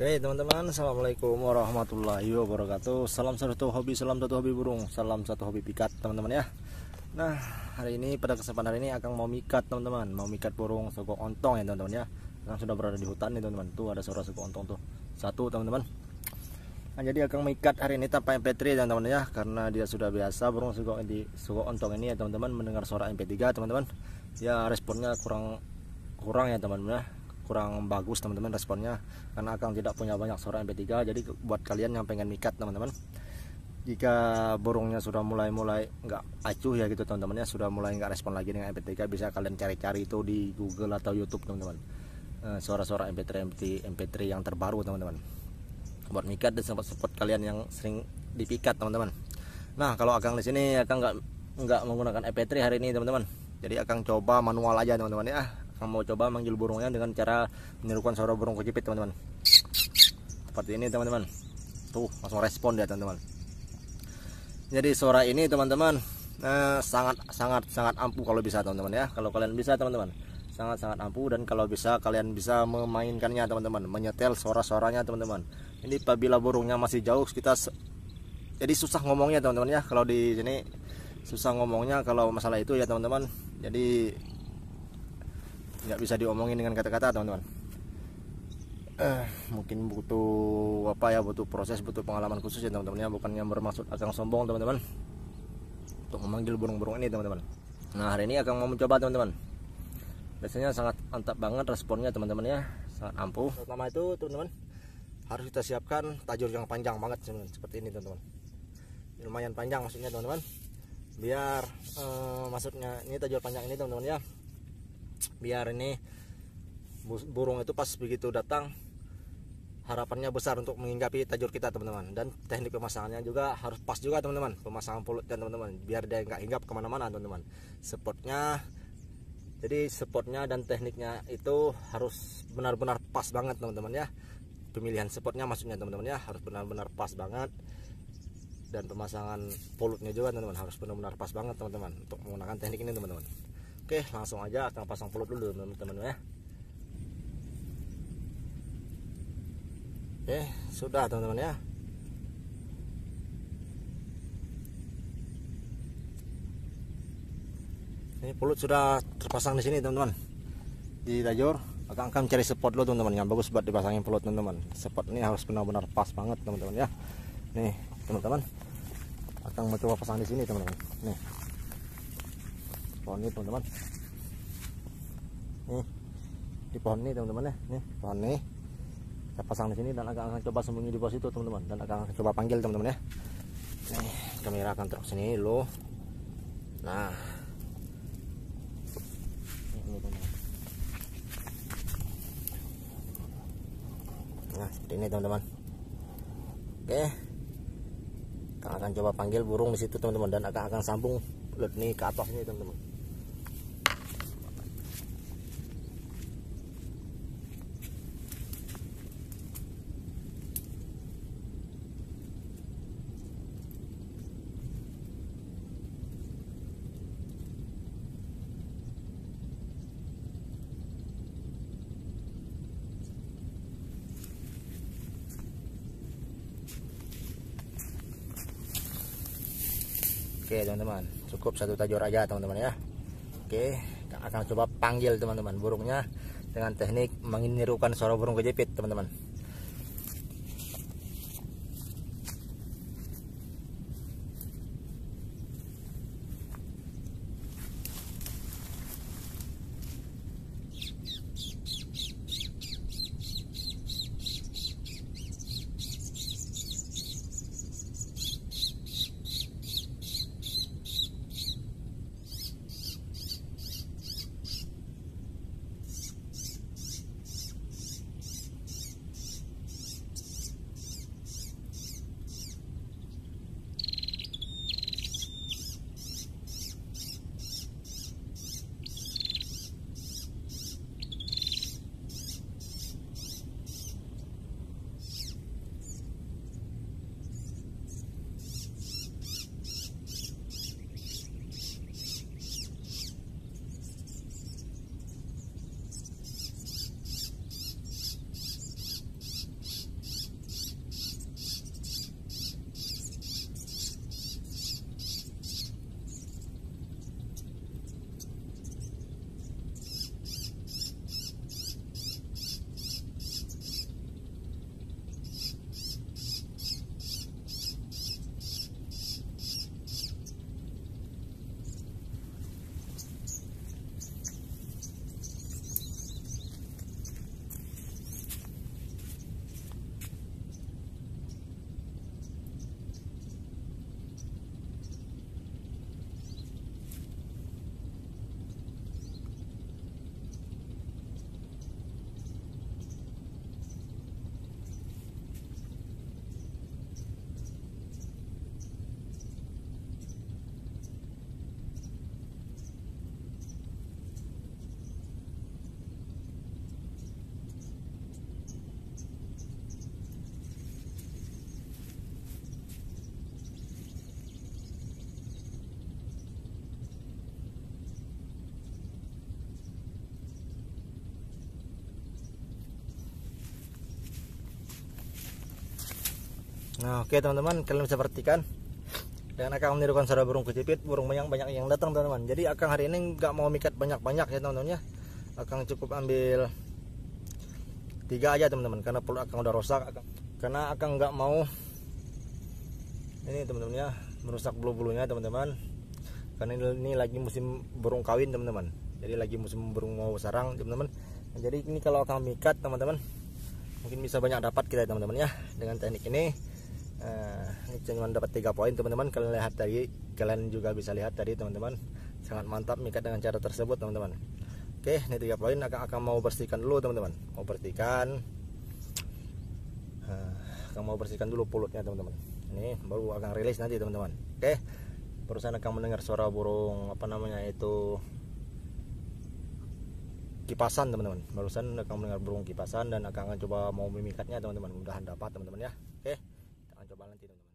Oke teman-teman Assalamualaikum warahmatullahi wabarakatuh Salam satu hobi, salam satu hobi burung Salam satu hobi pikat teman-teman ya Nah hari ini pada kesempatan hari ini akan mau mikat teman-teman Mau mikat burung sogok ontong ya teman-teman ya Karena sudah berada di hutan nih teman-teman Tuh ada suara sogok ontong tuh Satu teman-teman Nah, jadi akan mikat hari ini tanpa MP3 ya, teman-teman ya Karena dia sudah biasa burung sogok, di, sogok ontong ini ya teman-teman Mendengar suara MP3 teman-teman Ya responnya kurang kurang ya teman-teman ya kurang bagus teman-teman responnya karena akan tidak punya banyak suara MP3 jadi buat kalian yang pengen mikat teman-teman jika burungnya sudah mulai-mulai nggak acuh ya gitu teman-teman ya sudah mulai nggak respon lagi dengan MP3 bisa kalian cari-cari itu di Google atau YouTube teman-teman eh, suara-suara MP3 MP3 MP3 yang terbaru teman-teman buat mikat dan sempat support kalian yang sering dipikat teman-teman nah kalau Akang di sini Akang nggak nggak menggunakan MP3 hari ini teman-teman jadi akan coba manual aja teman-teman ya mau coba manggil burungnya dengan cara menirukan suara burung kejepit teman-teman seperti ini teman-teman tuh langsung respon ya teman-teman jadi suara ini teman-teman eh, sangat sangat sangat ampuh kalau bisa teman-teman ya kalau kalian bisa teman-teman sangat sangat ampuh dan kalau bisa kalian bisa memainkannya teman-teman menyetel suara-suaranya teman-teman ini apabila burungnya masih jauh kita jadi susah ngomongnya teman-teman ya kalau di sini susah ngomongnya kalau masalah itu ya teman-teman jadi nggak bisa diomongin dengan kata-kata teman-teman eh, mungkin butuh apa ya butuh proses butuh pengalaman khusus ya teman-teman ya bukannya bermaksud akan sombong teman-teman untuk memanggil burung-burung ini teman-teman nah hari ini akan mau mencoba teman-teman biasanya sangat mantap banget responnya teman-teman ya sangat ampuh pertama itu teman-teman harus kita siapkan tajur yang panjang banget teman-teman seperti ini teman-teman lumayan panjang maksudnya teman-teman biar eh, maksudnya ini tajur panjang ini teman-teman ya biar ini burung itu pas begitu datang harapannya besar untuk menginggapi tajur kita teman-teman dan teknik pemasangannya juga harus pas juga teman-teman pemasangan pulutnya teman-teman biar dia nggak hinggap kemana-mana teman-teman supportnya jadi supportnya dan tekniknya itu harus benar-benar pas banget teman-teman ya pemilihan supportnya maksudnya teman-teman ya harus benar-benar pas banget dan pemasangan polutnya juga teman-teman harus benar-benar pas banget teman-teman untuk menggunakan teknik ini teman-teman Oke, langsung aja akan pasang pelut dulu teman-teman ya. Oke, sudah teman-teman ya. Ini pelut sudah terpasang di sini teman-teman. Di dajur akan akan cari spot dulu teman-teman yang bagus buat dipasangin pelut teman-teman. Spot ini harus benar-benar pas banget teman-teman ya. Nih, teman-teman. Akan mencoba pasang di sini teman-teman. Nih pohon ini teman-teman nih di pohon ini teman-teman ya nih pohon ini saya pasang di sini dan akan, akan coba sembunyi di bawah itu teman-teman dan akan, akan coba panggil teman-teman ya nih kamera akan terus sini lo nah nah ini teman-teman oke akan coba panggil burung di situ teman-teman dan akan akan sambung ini ke atas ini teman-teman Oke teman-teman cukup satu tajur aja teman-teman ya Oke akan coba panggil teman-teman burungnya dengan teknik menirukan suara burung kejepit teman-teman Nah, oke okay, teman-teman, kalian bisa perhatikan dan akan menirukan suara burung kecipit, burung banyak banyak yang datang teman-teman. Jadi akan hari ini nggak mau mikat banyak-banyak ya teman-teman ya. Akan cukup ambil tiga aja teman-teman karena perut akan udah rusak akang, karena akan nggak mau ini teman-teman ya merusak bulu-bulunya teman-teman karena ini, ini lagi musim burung kawin teman-teman jadi lagi musim burung mau sarang teman-teman jadi ini kalau akan mikat teman-teman mungkin bisa banyak dapat kita teman-teman ya dengan teknik ini uh, cuma dapat tiga poin teman-teman kalian lihat tadi kalian juga bisa lihat tadi teman-teman sangat mantap mikat dengan cara tersebut teman-teman oke ini tiga poin akan akan mau bersihkan dulu teman-teman mau bersihkan uh, akan mau bersihkan dulu pulutnya teman-teman ini baru akan rilis nanti teman-teman oke perusahaan akan mendengar suara burung apa namanya itu kipasan teman-teman barusan akan mendengar burung kipasan dan akan, akan coba mau memikatnya teman-teman mudah mudahan dapat teman-teman ya oke coba nanti teman-teman